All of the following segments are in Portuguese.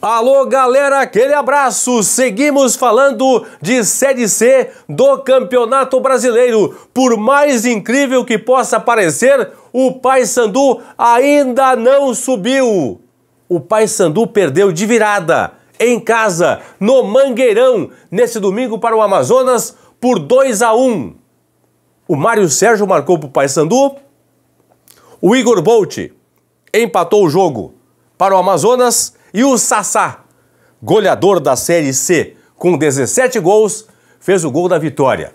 Alô, galera, aquele abraço. Seguimos falando de Série C do Campeonato Brasileiro. Por mais incrível que possa parecer, o Paysandu ainda não subiu. O Paysandu perdeu de virada em casa, no Mangueirão, nesse domingo para o Amazonas por 2 a 1. O Mário Sérgio marcou para o Paysandu. O Igor Bolt empatou o jogo para o Amazonas e o Sassá, goleador da Série C, com 17 gols, fez o gol da vitória.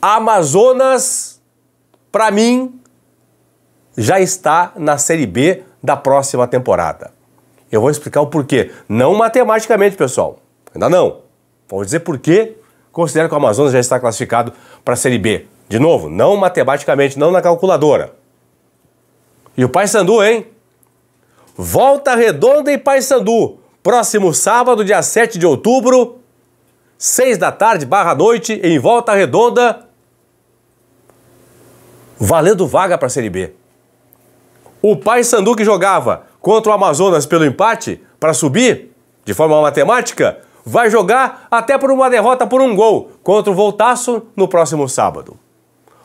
Amazonas, para mim, já está na Série B da próxima temporada. Eu vou explicar o porquê. Não matematicamente, pessoal. Ainda não. Vou dizer porquê. Considero que o Amazonas já está classificado para a Série B. De novo, não matematicamente, não na calculadora. E o Paysandu, hein? Volta Redonda e Paysandu, próximo sábado, dia 7 de outubro, 6 da tarde, barra noite, em Volta Redonda, valendo vaga para a Série B. O Paysandu que jogava contra o Amazonas pelo empate para subir, de forma matemática, vai jogar até por uma derrota por um gol contra o Voltaço no próximo sábado.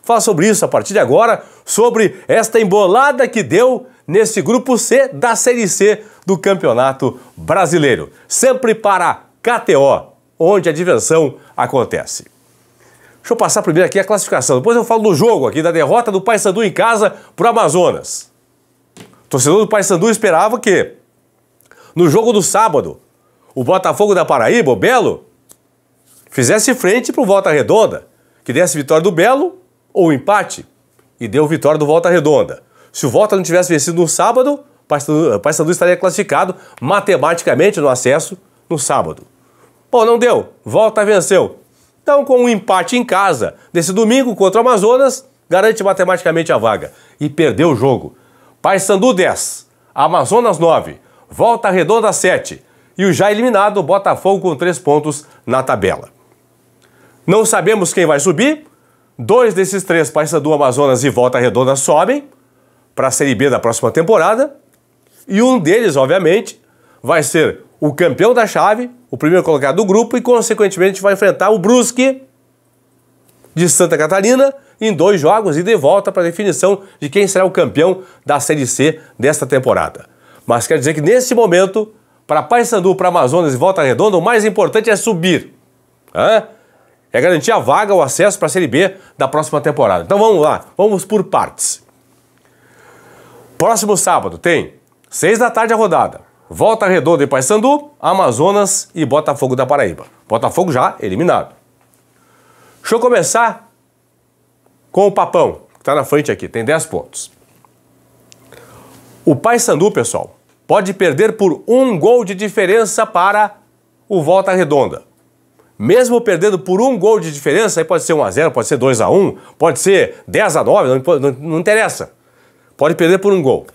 Fala sobre isso a partir de agora, sobre esta embolada que deu neste grupo C da Série C do Campeonato Brasileiro. Sempre para KTO, onde a diversão acontece. Deixa eu passar primeiro aqui a classificação, depois eu falo do jogo aqui, da derrota do Paysandu em casa para o Amazonas. torcedor do Paysandu esperava que, no jogo do sábado, o Botafogo da Paraíba, o Belo, fizesse frente para o Volta Redonda, que desse vitória do Belo ou empate, e deu vitória do Volta Redonda. Se o Volta não tivesse vencido no sábado, o Paysandu estaria classificado matematicamente no acesso no sábado. Pô, não deu. Volta venceu. Então, com um empate em casa nesse domingo contra o Amazonas, garante matematicamente a vaga. E perdeu o jogo. Paysandu 10, Amazonas 9, Volta Redonda 7 e o já eliminado Botafogo com 3 pontos na tabela. Não sabemos quem vai subir. Dois desses três, Paysandu, Amazonas e Volta Redonda, sobem para a Série B da próxima temporada. E um deles, obviamente, vai ser o campeão da chave, o primeiro colocado do grupo, e consequentemente vai enfrentar o Brusque de Santa Catarina em dois jogos e de volta para a definição de quem será o campeão da Série C desta temporada. Mas quer dizer que nesse momento, para Paysandu, para Amazonas e Volta Redonda, o mais importante é subir. Hã? É garantir a vaga, o acesso para a Série B da próxima temporada. Então vamos lá, vamos por partes. Próximo sábado tem, seis da tarde a rodada. Volta Redonda e Paysandu, Amazonas e Botafogo da Paraíba. Botafogo já eliminado. Deixa eu começar com o Papão, que está na frente aqui, tem 10 pontos. O Paysandu, pessoal, pode perder por um gol de diferença para o Volta Redonda. Mesmo perdendo por um gol de diferença, aí pode ser 1x0, pode ser 2x1, pode ser 10x9, não, não interessa. Pode perder por um gol.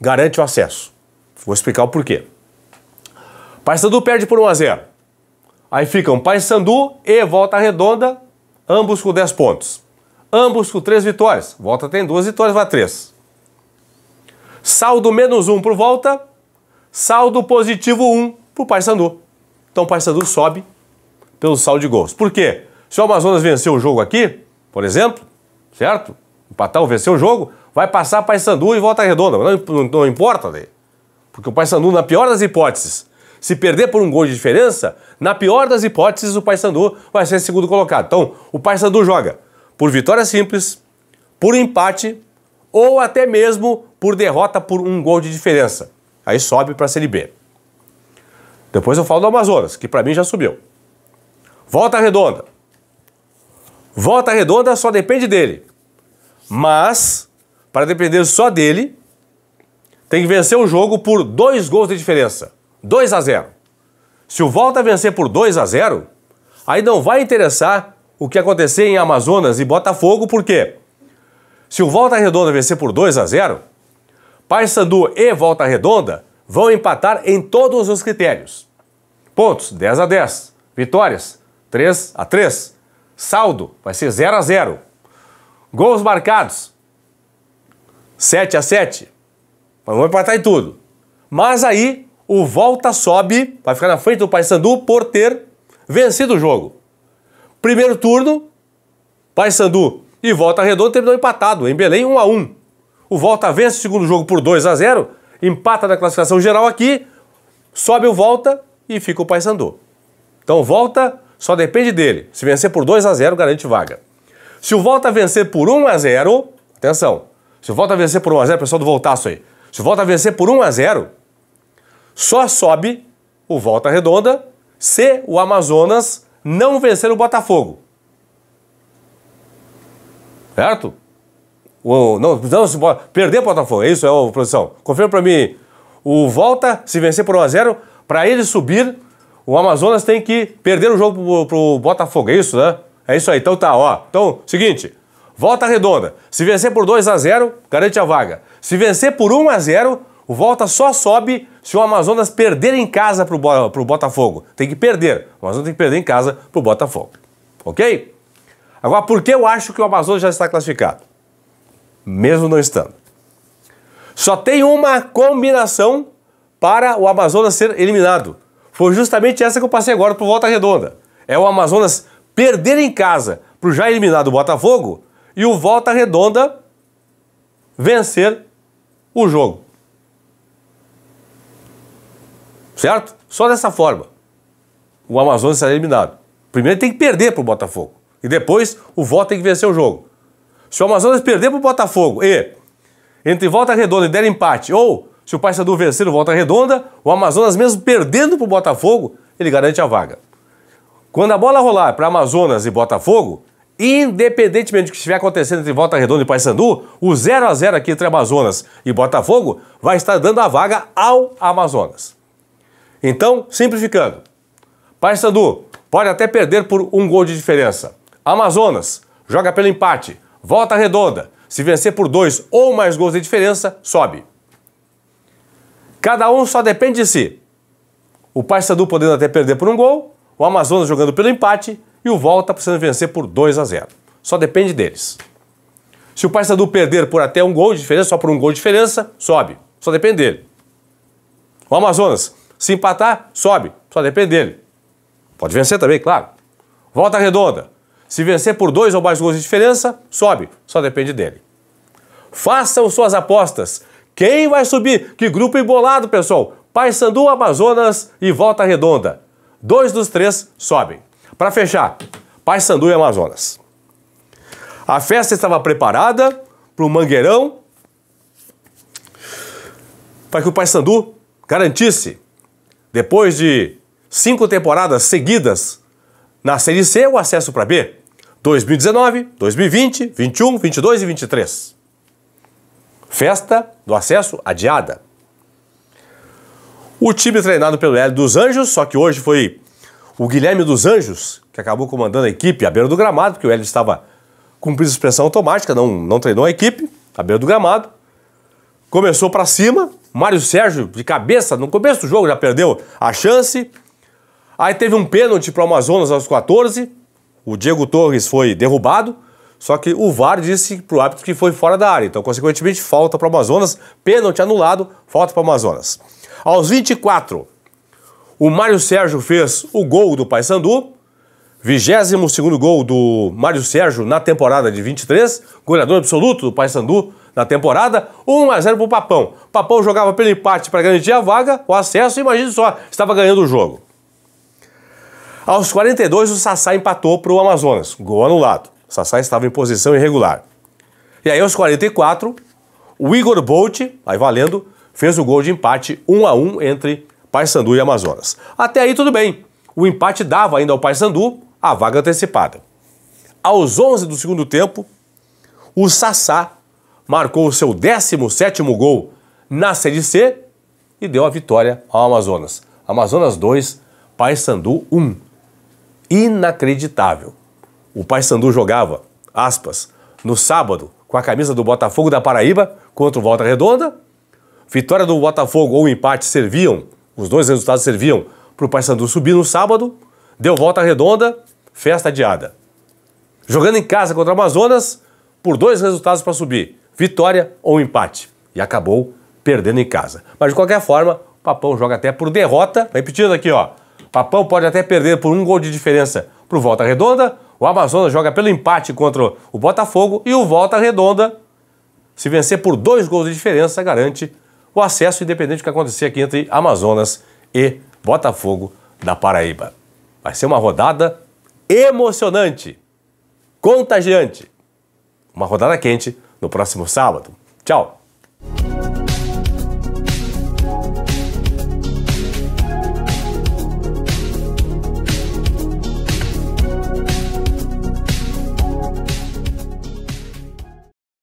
Garante o acesso. Vou explicar o porquê. Paysandu perde por 1 a 0. Aí ficam Paysandu e Volta Redonda, ambos com 10 pontos. Ambos com 3 vitórias. Volta tem 2 vitórias, vai 3. Saldo menos 1 por Volta, saldo positivo 1 para o Paysandu. Então o Paysandu sobe pelo saldo de gols. Por quê? Se o Amazonas venceu o jogo aqui, por exemplo, certo? empatar ou vencer o jogo, vai passar Paysandu e volta redonda. Não, não, não importa daí. Né? Porque o Paysandu, na pior das hipóteses, se perder por um gol de diferença, na pior das hipóteses, o Paysandu vai ser segundo colocado. Então, o Paysandu joga por vitória simples, por empate ou até mesmo por derrota por um gol de diferença. Aí sobe para a Série B. Depois eu falo do Amazonas, que para mim já subiu. Volta redonda. Volta redonda só depende dele. Mas, para depender só dele, tem que vencer o jogo por dois gols de diferença. 2 a 0. Se o Volta vencer por 2 a 0, aí não vai interessar o que acontecer em Amazonas e Botafogo, por quê? Se o Volta Redonda vencer por 2 a 0, Paysandu e Volta Redonda vão empatar em todos os critérios. Pontos 10 a 10, vitórias 3 a 3, saldo vai ser 0 a 0. Gols marcados. 7 a 7. Mas Vamos empatar em tudo. Mas aí o Volta sobe, vai ficar na frente do Paysandu por ter vencido o jogo. Primeiro turno, Paysandu e Volta Redonda terminou empatado em Belém 1 a 1. O Volta vence o segundo jogo por 2 a 0, empata na classificação geral aqui, sobe o Volta e fica o Paysandu. Então Volta só depende dele. Se vencer por 2 a 0 garante vaga. Se o Volta vencer por 1 a 0, atenção. Se o Volta vencer por 1 a 0, pessoal do Voltaço aí. Se o Volta vencer por 1 a 0, só sobe o Volta Redonda se o Amazonas não vencer o Botafogo. Certo? não, não, se, perder o Botafogo, é isso, é o produção. Confirma para mim. O Volta, se vencer por 1 a 0, para ele subir, o Amazonas tem que perder o jogo pro, pro Botafogo, é isso, né? É isso aí, então tá, ó. Então, seguinte, volta redonda. Se vencer por 2 a 0 garante a vaga. Se vencer por 1 a 0 o Volta só sobe se o Amazonas perder em casa pro, pro Botafogo. Tem que perder. O Amazonas tem que perder em casa pro Botafogo. Ok? Agora, por que eu acho que o Amazonas já está classificado? Mesmo não estando. Só tem uma combinação para o Amazonas ser eliminado. Foi justamente essa que eu passei agora pro Volta Redonda. É o Amazonas perder em casa para o já eliminado Botafogo e o Volta Redonda vencer o jogo. Certo? Só dessa forma. O Amazonas será eliminado. Primeiro tem que perder para o Botafogo. E depois o Volta tem que vencer o jogo. Se o Amazonas perder para o Botafogo e entre Volta Redonda e der empate, ou se o Paysandu vencer o Volta Redonda, o Amazonas mesmo perdendo para o Botafogo, ele garante a vaga. Quando a bola rolar para Amazonas e Botafogo, independentemente do que estiver acontecendo entre Volta Redonda e Paysandu, o 0 a 0 aqui entre Amazonas e Botafogo vai estar dando a vaga ao Amazonas. Então, simplificando, Paysandu pode até perder por um gol de diferença. Amazonas joga pelo empate, Volta Redonda. Se vencer por dois ou mais gols de diferença, sobe. Cada um só depende de si. O Paysandu podendo até perder por um gol, o Amazonas jogando pelo empate e o Volta tá precisando vencer por 2 a 0. Só depende deles. Se o Paysandu perder por até um gol de diferença, só por um gol de diferença, sobe. Só depende dele. O Amazonas, se empatar, sobe. Só depende dele. Pode vencer também, claro. Volta redonda. Se vencer por dois ou mais gols de diferença, sobe. Só depende dele. Façam suas apostas. Quem vai subir? Que grupo embolado, pessoal. Paysandu, Amazonas e Volta Redonda. Dois dos três sobem. Para fechar, Paysandu e Amazonas. A festa estava preparada para o Mangueirão, para que o Paysandu garantisse, depois de cinco temporadas seguidas na Série C, o acesso para B. 2019, 2020, 21, 22 e 23. Festa do acesso adiada. O time treinado pelo Hélio dos Anjos, só que hoje foi o Guilherme dos Anjos, que acabou comandando a equipe à beira do gramado, porque o Hélio estava cumprindo suspensão automática, não, não treinou a equipe, à beira do gramado. Começou para cima, Mário Sérgio de cabeça, no começo do jogo já perdeu a chance. Aí teve um pênalti para o Amazonas aos 14, o Diego Torres foi derrubado, só que o VAR disse para o árbitro que foi fora da área, então consequentemente falta para o Amazonas, pênalti anulado, falta para o Amazonas. Aos 24, o Mário Sérgio fez o gol do Paysandu, 22º gol do Mário Sérgio na temporada de 23, goleador absoluto do Paysandu na temporada, 1 a 0 para o Papão. Papão jogava pelo empate para garantir a vaga, o acesso, imagine só, estava ganhando o jogo. Aos 42, o Sassá empatou para o Amazonas, gol anulado. O Sassá estava em posição irregular. E aí, aos 44, o Igor Bolt, aí valendo, fez o gol de empate 1 a 1 entre Paysandu e Amazonas. Até aí tudo bem. O empate dava ainda ao Paysandu a vaga antecipada. Aos 11 do segundo tempo, o Sassá marcou o seu 17º gol na Série C e deu a vitória ao Amazonas. Amazonas 2, Paysandu 1. Inacreditável. O Paysandu jogava, aspas, no sábado com a camisa do Botafogo da Paraíba contra o Volta Redonda Vitória do Botafogo ou empate serviam, os dois resultados serviam para o Paysandu subir no sábado, deu volta redonda, festa adiada. Jogando em casa contra o Amazonas, por dois resultados para subir, vitória ou empate. E acabou perdendo em casa. Mas de qualquer forma, o Papão joga até por derrota. Tá repetindo aqui, ó. Papão pode até perder por um gol de diferença para o Volta Redonda. O Amazonas joga pelo empate contra o Botafogo. E o Volta Redonda, se vencer por dois gols de diferença, garante o acesso, independente do que acontecer aqui entre Amazonas e Botafogo da Paraíba. Vai ser uma rodada emocionante, contagiante. Uma rodada quente no próximo sábado. Tchau!